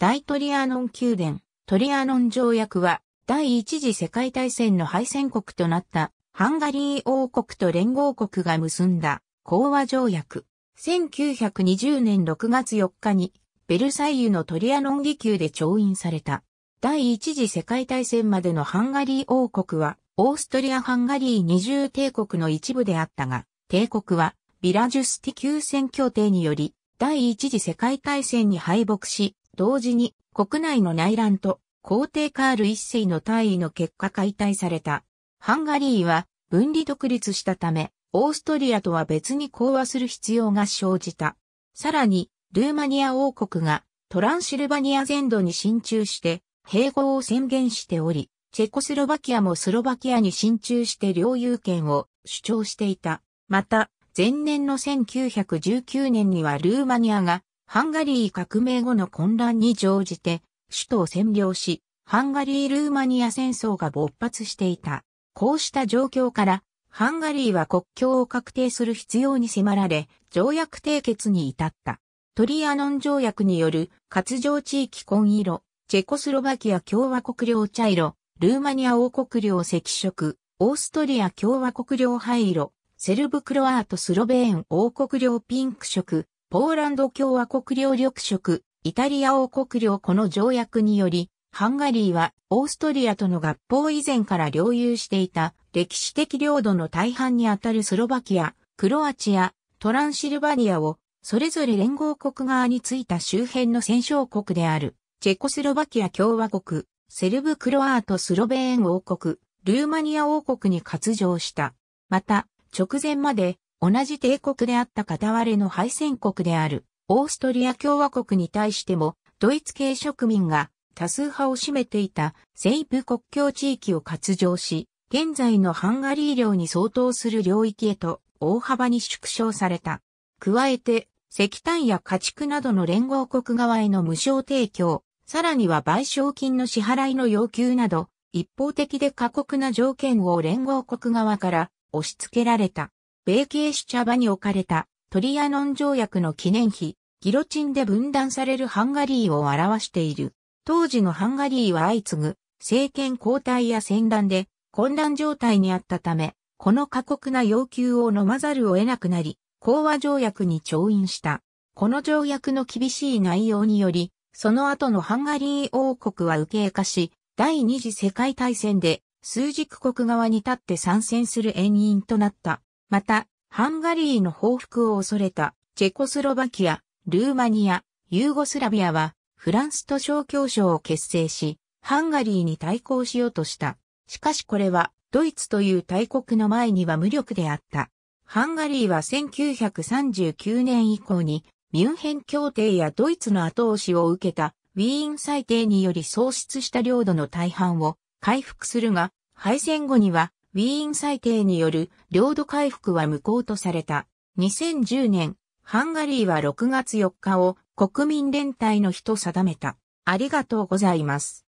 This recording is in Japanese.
大トリアノン宮殿、トリアノン条約は、第一次世界大戦の敗戦国となったハンガリー王国と連合国が結んだ講和条約。1920年6月4日にベルサイユのトリアノン議宮で調印された。第一次世界大戦までのハンガリー王国はオーストリア・ハンガリー二重帝国の一部であったが、帝国はビラジュスティ休戦協定により第一次世界大戦に敗北し、同時に国内の内乱と皇帝カール一世の退位の結果解体された。ハンガリーは分離独立したため、オーストリアとは別に講和する必要が生じた。さらに、ルーマニア王国がトランシルバニア全土に進駐して併合を宣言しており、チェコスロバキアもスロバキアに進駐して領有権を主張していた。また、前年の1919年にはルーマニアがハンガリー革命後の混乱に乗じて、首都を占領し、ハンガリー・ルーマニア戦争が勃発していた。こうした状況から、ハンガリーは国境を確定する必要に迫られ、条約締結に至った。トリアノン条約による、活上地域紺色、チェコスロバキア共和国領茶色、ルーマニア王国領赤色、オーストリア共和国領灰色、セルブクロアートスロベーン王国領ピンク色、ポーランド共和国領緑色、イタリア王国領この条約により、ハンガリーはオーストリアとの合法以前から領有していた歴史的領土の大半にあたるスロバキア、クロアチア、トランシルバニアをそれぞれ連合国側についた周辺の戦勝国であるチェコスロバキア共和国、セルブクロアートスロベーン王国、ルーマニア王国に割譲した。また、直前まで同じ帝国であった片割れの敗戦国であるオーストリア共和国に対してもドイツ系植民が多数派を占めていた西部国境地域を割譲し、現在のハンガリー領に相当する領域へと大幅に縮小された。加えて、石炭や家畜などの連合国側への無償提供、さらには賠償金の支払いの要求など、一方的で過酷な条件を連合国側から押し付けられた。米系主茶場に置かれたトリアノン条約の記念碑、ギロチンで分断されるハンガリーを表している。当時のハンガリーは相次ぐ政権交代や戦乱で混乱状態にあったため、この過酷な要求を飲まざるを得なくなり、講和条約に調印した。この条約の厳しい内容により、その後のハンガリー王国は右傾化し、第二次世界大戦で枢軸国側に立って参戦する援引となった。また、ハンガリーの報復を恐れたチェコスロバキア、ルーマニア、ユーゴスラビアはフランスと小協商を結成し、ハンガリーに対抗しようとした。しかしこれはドイツという大国の前には無力であった。ハンガリーは1939年以降にミュンヘン協定やドイツの後押しを受けたウィーン裁定により喪失した領土の大半を回復するが、敗戦後にはウィーン裁定による領土回復は無効とされた。2010年、ハンガリーは6月4日を国民連帯の日と定めた。ありがとうございます。